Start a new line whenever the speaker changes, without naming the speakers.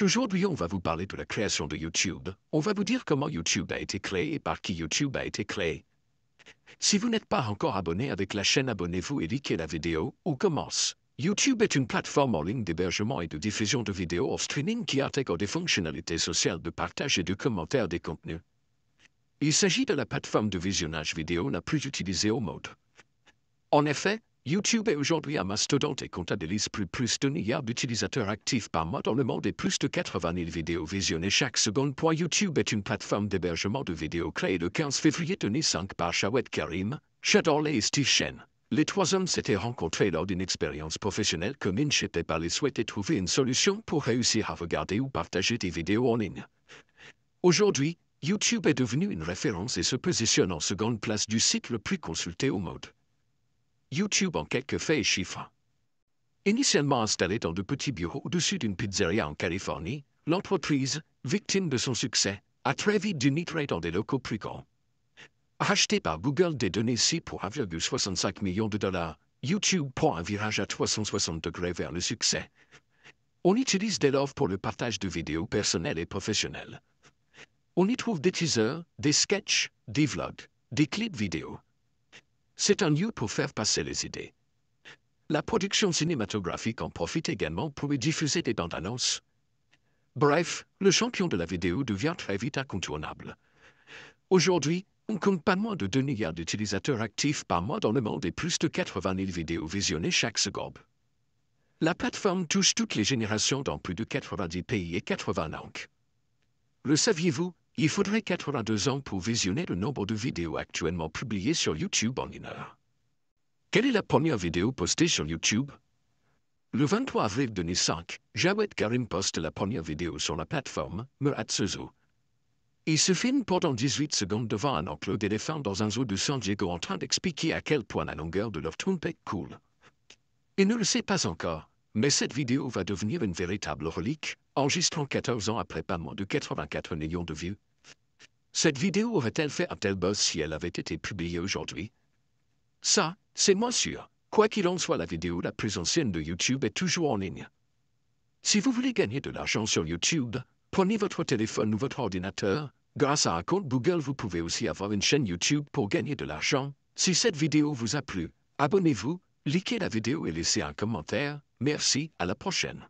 Aujourd'hui, on va vous parler de la création de YouTube. On va vous dire comment YouTube a été créé et par qui YouTube a été créé. Si vous n'êtes pas encore abonné avec la chaîne, abonnez-vous et likez la vidéo on commence. YouTube est une plateforme en ligne d'hébergement et de diffusion de vidéos en streaming qui intègre des fonctionnalités sociales de partage et de commentaires des contenus. Il s'agit de la plateforme de visionnage vidéo la plus utilisée au monde. En effet, YouTube est aujourd'hui un mastodonte et comptabilise plus, plus de milliards d'utilisateurs actifs par mois dans le monde et plus de 80 000 vidéos visionnées chaque seconde. YouTube est une plateforme d'hébergement de vidéos créée le 15 février 2005 par Shawed Karim, Chad et Steve Chen. Les trois hommes s'étaient rencontrés lors d'une expérience professionnelle commune chez PayPal et souhaitaient trouver une solution pour réussir à regarder ou partager des vidéos en ligne. Aujourd'hui, YouTube est devenu une référence et se positionne en seconde place du site le plus consulté au monde. YouTube en quelques faits et chiffres. Initialement installée dans de petits bureaux au-dessus d'une pizzeria en Californie, l'entreprise, victime de son succès, a très vite dû dans des locaux plus grands. par Google des données C pour 1,65 million de dollars, YouTube prend un virage à 360 degrés vers le succès. On utilise des love pour le partage de vidéos personnelles et professionnelles. On y trouve des teasers, des sketchs, des vlogs, des clips vidéo, c'est un lieu pour faire passer les idées. La production cinématographique en profite également pour y diffuser des bandes annonces. Bref, le champion de la vidéo devient très vite incontournable. Aujourd'hui, on compte pas moins de 2 milliards d'utilisateurs actifs par mois dans le monde et plus de 80 000 vidéos visionnées chaque seconde. La plateforme touche toutes les générations dans plus de 90 pays et 80 langues. Le saviez-vous, il faudrait 82 ans pour visionner le nombre de vidéos actuellement publiées sur YouTube en une heure. Quelle est la première vidéo postée sur YouTube Le 23 avril 2005, Jawed Karim poste la première vidéo sur la plateforme Murat Il se filme pendant 18 secondes devant un enclos d'éléphants dans un zoo de San Diego en train d'expliquer à quel point la longueur de leur trompette coule. Il ne le sait pas encore, mais cette vidéo va devenir une véritable relique enregistrant 14 ans après pas moins de 84 millions de vues. Cette vidéo aurait-elle fait un tel buzz si elle avait été publiée aujourd'hui Ça, c'est moins sûr. Quoi qu'il en soit, la vidéo la plus ancienne de YouTube est toujours en ligne. Si vous voulez gagner de l'argent sur YouTube, prenez votre téléphone ou votre ordinateur. Grâce à un compte Google, vous pouvez aussi avoir une chaîne YouTube pour gagner de l'argent. Si cette vidéo vous a plu, abonnez-vous, likez la vidéo et laissez un commentaire. Merci, à la prochaine.